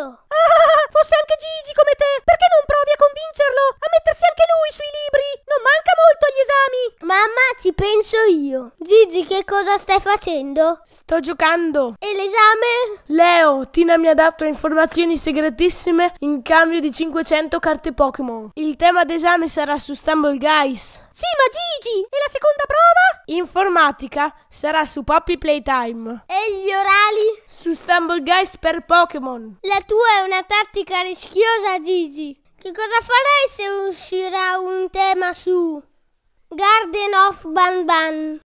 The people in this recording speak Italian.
Io. Ah, fosse anche Gigi come te! Perché non provi a convincerlo a mettersi anche lui sui libri? Non manca molto agli esami! Mamma, ci penso io. Gigi, che cosa stai facendo? Sto giocando. E l'esame? Leo, Tina mi ha dato informazioni segretissime in cambio di 500 carte Pokémon. Il tema d'esame sarà su Stumble Guys. Sì, ma Gigi, e la seconda prova? Informatica sarà su Poppy Playtime. E gli orali? Fumblegeist per Pokémon. La tua è una tattica rischiosa, Gigi. Che cosa farei se uscirà un tema su Garden of Ban Ban?